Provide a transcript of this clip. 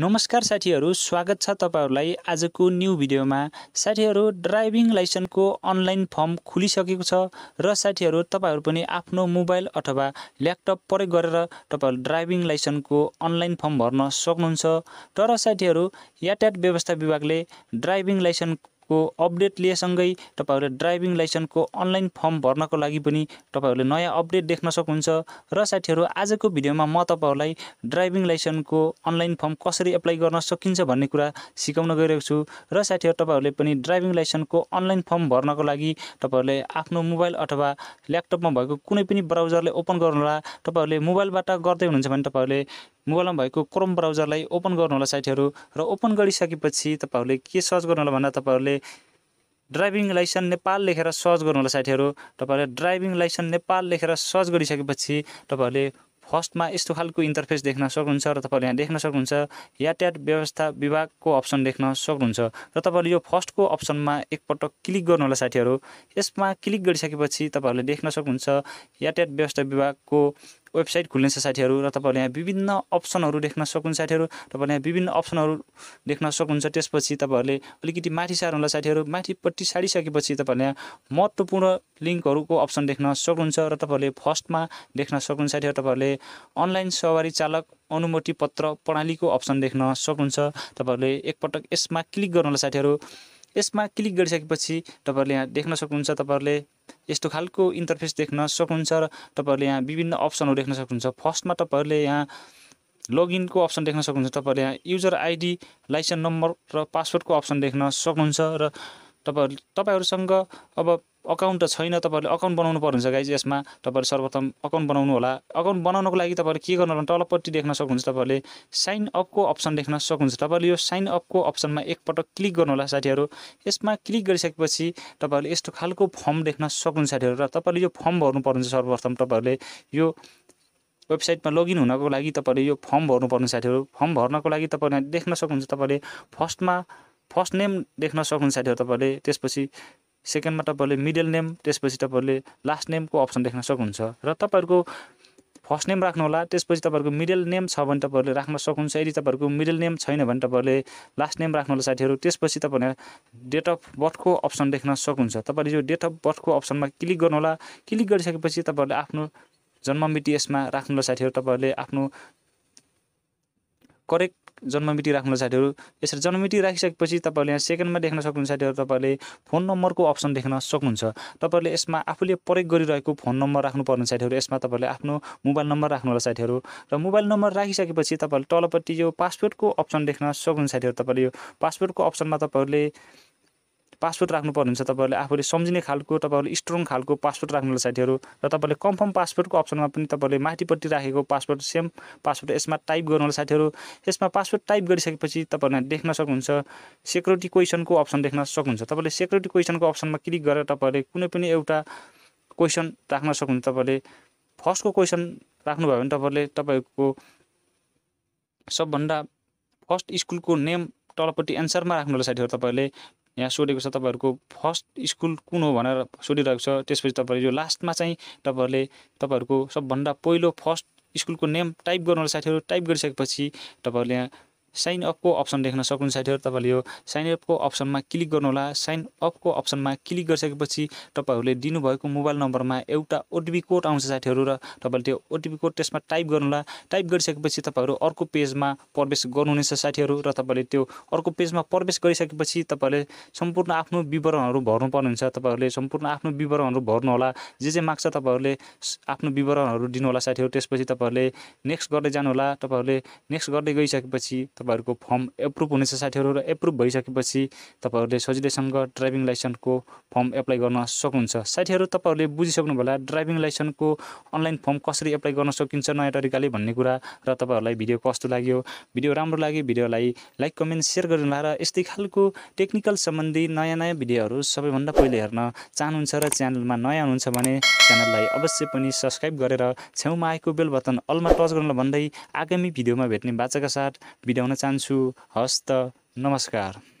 नमस्कार साथीहरू स्वागत छ तपाईँहरूलाई आजको न्यू भिडियोमा साथीहरू ड्राइभिङ लाइसेन्सको अनलाइन फर्म खुलिसकेको छ र साथीहरू तपाईँहरू पनि आफ्नो मोबाइल अथवा ल्यापटप प्रयोग गरेर तपाईँहरू ड्राइभिङ लाइसेन्सको अनलाइन फर्म भर्न सक्नुहुन्छ तर साथीहरू यातायात व्यवस्था विभागले ड्राइभिङ लाइसेन्स को अपडेट लिएसँगै तपाईँहरूले ड्राइभिङ लाइसेन्सको अनलाइन फर्म भर्नको लागि पनि तपाईँहरूले नयाँ अपडेट देख्न सक्नुहुन्छ र साथीहरू आजको भिडियोमा म तपाईँहरूलाई ड्राइभिङ लाइसेन्सको अनलाइन फर्म कसरी एप्लाई गर्न सकिन्छ भन्ने कुरा सिकाउन गइरहेको छु र साथीहरू तपाईँहरूले पनि ड्राइभिङ लाइसेन्सको अनलाइन फर्म भर्नको लागि तपाईँहरूले आफ्नो मोबाइल अथवा ल्यापटपमा भएको कुनै पनि ब्राउजरले ओपन गर्नुहोला तपाईँहरूले मोबाइलबाट गर्दै हुनुहुन्छ भने तपाईँहरूले मोबाइलमा भएको क्रोम ब्राउजरलाई ओपन गर्नुहोला साइटहरू र ओपन गरिसकेपछि तपाईँहरूले के सर्च गर्नुहोला भन्दा तपाईँहरूले ड्राइभिङ लाइसेन्स नेपाल लेखेर सर्च गर्नुहोला साथीहरू तपाईँहरूले ड्राइभिङ लाइसेन्स नेपाल लेखेर सर्च गरिसकेपछि तपाईँहरूले फर्स्टमा यस्तो खालको इन्टरफेस देख्न सक्नुहुन्छ र तपाईँहरूले यहाँ देख्न सक्नुहुन्छ यातायात व्यवस्था विभागको अप्सन देख्न सक्नुहुन्छ र तपाईँहरूले यो फर्स्टको अप्सनमा एकपटक क्लिक गर्नुहोला साथीहरू यसमा क्लिक गरिसकेपछि तपाईँहरूले देख्न सक्नुहुन्छ यातायात व्यवस्था विभागको वेबसाइट खुल्ने छ साथीहरू र तपाईँहरूले यहाँ विभिन्न अप्सनहरू देख्न सक्नुहुन्छ साथीहरू तपाईँहरूले यहाँ विभिन्न अप्सनहरू देख्न सक्नुहुन्छ त्यसपछि तपाईँहरूले अलिकति माथि सार्नुहोला साथीहरू माथिपट्टि सारिसकेपछि तपाईँहरूले यहाँ महत्त्वपूर्ण लिङ्कहरूको अप्सन देख्न सक्नुहुन्छ र तपाईँहरूले फर्स्टमा देख्न सक्नुहुन्छ साथीहरू तपाईँहरूले अनलाइन सवारी चालक अनुमति पत्र प्रणालीको अप्सन देख्न सक्नुहुन्छ तपाईँहरूले एकपटक यसमा क्लिक गर्नुहोला साथीहरू यसमा क्लिक गरिसकेपछि तपाईँहरूले यहाँ देख्न सक्नुहुन्छ तपाईँहरूले यस्तो खालको इन्टरफेस देख्न सक्नुहुन्छ र तपाईँहरूले यहाँ विभिन्न अप्सनहरू देख्न सक्नुहुन्छ फर्स्टमा तपाईँहरूले यहाँ लगइनको अप्सन देख्न सक्नुहुन्छ तपाईँहरूले यहाँ युजर आइडी लाइसेन्स नम्बर र पासवर्डको अप्सन देख्न सक्नुहुन्छ र तपाईँहरू तपाईँहरूसँग अब अकाउन्ट त छैन तपाईँहरूले अकाउन्ट बनाउनु पर्ने हुन्छ गाइज यसमा तपाईँहरू सर्वप्रथम अकाउन्ट बनाउनु होला अकाउन्ट बनाउनको लागि तपाईँहरू के गर्नु होला तलपट्टि देख्न सक्नुहुन्छ तपाईँहरूले साइन अपको अप्सन देख्न सक्नुहुन्छ तपाईँहरूले यो साइन अपको अप्सनमा एकपटक क्लिक गर्नुहोला साथीहरू यसमा क्लिक गरिसकेपछि तपाईँहरूले यस्तो खालको फर्म देख्न सक्नुहुन्छ साथीहरू र तपाईँले यो फर्म भर्नु पर्नुहुन्छ सर्वप्रथम तपाईँहरूले यो वेबसाइटमा लगइन हुनको लागि तपाईँले यो फर्म भर्नु भर्नुपर्ने साथीहरू फर्म भर्नको लागि तपाईँले देख्न सक्नुहुन्छ तपाईँले फर्स्टमा फर्स्ट नेम देख्न सक्नुहुन्छ साथीहरू तपाईँले त्यसपछि सेकेन्डमा तपाईँले मिडल नेम त्यसपछि तपाईँहरूले लास्ट नेमको अप्सन देख्न सक्नुहुन्छ र तपाईँहरूको फर्स्ट नेम राख्नुहोला त्यसपछि तपाईँहरूको मिडल नेम छ भने तपाईँहरूले राख्न सक्नुहुन्छ यदि तपाईँहरूको मिडल नेम छैन भने तपाईँहरूले लास्ट नेम राख्नु होला साथीहरू त्यसपछि तपाईँहरूले डेट अफ बर्थको अप्सन देख्न सक्नुहुन्छ तपाईँले यो डेट अफ बर्थको अप्सनमा क्लिक गर्नुहोला क्लिक गरिसकेपछि तपाईँहरूले आफ्नो जन्म मिति यसमा राख्नुहोला साथीहरू तपाईँहरूले आफ्नो करेक्ट जन्ममिति राख्नु साथीहरू यसरी जन्ममिति राखिसकेपछि तपाईँहरूले यहाँ सेकेन्डमा देख्न सक्नुहुन्छ साथीहरू तपाईँले फोन नम्बरको अप्सन देख्न सक्नुहुन्छ तपाईँहरूले यसमा आफूले प्रयोग गरिरहेको फोन नम्बर राख्नुपर्ने साथीहरू यसमा तपाईँहरूले आफ्नो मोबाइल नम्बर राख्नु होला साथीहरू र मोबाइल नम्बर राखिसकेपछि तपाईँहरूले तलपट्टि यो पासपोर्टको अप्सन देख्न सक्नुहुन्छ साथीहरू तपाईँले यो पासपोर्टको अप्सनमा तपाईँहरूले पासपोर्ट राख्नुपर्ने हुन्छ तपाईँहरूले आफूले सम्झिने खालको तपाईँहरूले स्ट्रङ खालको पासपोर्ट होला साथीहरू र तपाईँले कन्फर्म पासपोर्टको अप्सनमा पनि तपाईँले माथिपट्टि राखेको पासपोर्ट सेम पासपोर्ट यसमा टाइप गर्नु होला साथीहरू यसमा पासपोर्ट टाइप गरिसकेपछि तपाईँहरूले देख्न सक्नुहुन्छ सेक्युरिटी क्वेसनको अप्सन देख्न सक्नुहुन्छ तपाईँले सेक्युरिटी क्वेसनको अप्सनमा क्लिक गरेर तपाईँले कुनै पनि एउटा क्वेसन राख्न सक्नुहुन्छ तपाईँले फर्स्टको क्वेसन राख्नुभयो भने तपाईँले तपाईँको सबभन्दा फर्स्ट स्कुलको नेम तलपट्टि एन्सरमा राख्नु होला साथीहरू तपाईँले यहाँ सोधेको छ तपाईँहरूको फर्स्ट स्कुल कुन हो भनेर सोधिरहेको छ त्यसपछि तपाईँहरू यो लास्टमा चाहिँ तपाईँहरूले तपाईँहरूको सबभन्दा पहिलो फर्स्ट स्कुलको नेम टाइप गर्नुहोला साथीहरू टाइप गरिसकेपछि तपाईँहरूले यहाँ साइन अपको अप्सन देख्न सक्नुहुन्छ साथीहरू तपाईँले यो साइन अपको अप्सनमा क्लिक गर्नुहोला साइन अपको अप्सनमा क्लिक गरिसकेपछि तपाईँहरूले दिनुभएको मोबाइल नम्बरमा एउटा ओटिपी कोड आउँछ साथीहरू र तपाईँले त्यो ओटिपी कोड त्यसमा टाइप गर्नुहोला टाइप गरिसकेपछि तपाईँहरू अर्को पेजमा प्रवेश गर्नुहुनेछ साथीहरू र तपाईँले त्यो अर्को पेजमा प्रवेश गरिसकेपछि तपाईँले सम्पूर्ण आफ्नो विवरणहरू भर्नुपर्ने हुन्छ तपाईँहरूले सम्पूर्ण आफ्नो विवरणहरू भर्नुहोला जे जे माग्छ तपाईँहरूले आफ्नो विवरणहरू दिनुहोला साथीहरू त्यसपछि तपाईँहरूले नेक्स्ट गर्दै जानुहोला तपाईँहरूले नेक्स्ट गर्दै गइसकेपछि तपाईँहरूको फर्म एप्रुभ हुनेछ साथीहरू र एप्रुभ भइसकेपछि तपाईँहरूले सजिलैसँग ड्राइभिङ लाइसेन्सको फर्म एप्लाई गर्न सक्नुहुन्छ साथीहरू तपाईँहरूले बुझिसक्नु होला ड्राइभिङ लाइसेन्सको अनलाइन फर्म कसरी एप्लाई गर्न सकिन्छ नयाँ तरिकाले भन्ने कुरा र तपाईँहरूलाई भिडियो कस्तो लाग्यो भिडियो राम्रो लाग्यो भिडियोलाई लाइक कमेन्ट सेयर गर्नुहोला र यस्तै खालको टेक्निकल सम्बन्धी नयाँ नयाँ भिडियोहरू सबैभन्दा पहिले हेर्न चाहनुहुन्छ र च्यानलमा नयाँ हुनुहुन्छ भने च्यानललाई अवश्य पनि सब्सक्राइब गरेर छेउमा आएको बेल बटन अलमा टच गर्नु भन्दै आगामी भिडियोमा भेट्ने बाचाका साथ बिदाउन चाहन्छु हस्त, नमस्कार